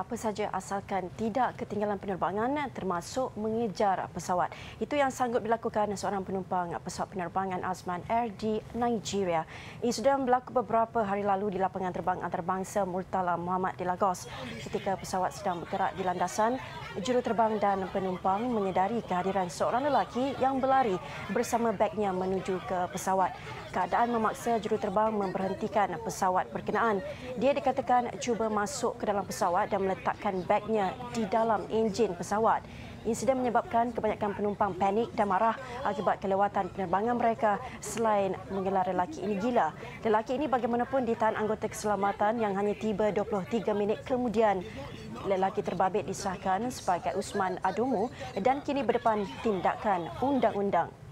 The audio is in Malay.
apa saja asalkan tidak ketinggalan penerbangan termasuk mengejar pesawat. Itu yang sanggup dilakukan seorang penumpang pesawat penerbangan Azman Air di Nigeria. Ia Insiden berlaku beberapa hari lalu di lapangan terbang antarabangsa Murtala Muhammad di Lagos ketika pesawat sedang bergerak di landasan. Juruterbang dan penumpang menyedari kehadiran seorang lelaki yang berlari bersama begnya menuju ke pesawat. Keadaan memaksa juruterbang memberhentikan pesawat berkenaan. Dia dikatakan cuba masuk ke dalam pesawat dan meletakkan begnya di dalam enjin pesawat. Insiden menyebabkan kebanyakan penumpang panik dan marah akibat kelewatan penerbangan mereka selain mengelar lelaki ini gila. Lelaki ini bagaimanapun ditahan anggota keselamatan yang hanya tiba 23 minit kemudian. Lelaki terbabit disahkan sebagai Usman Adumu dan kini berdepan tindakan undang-undang.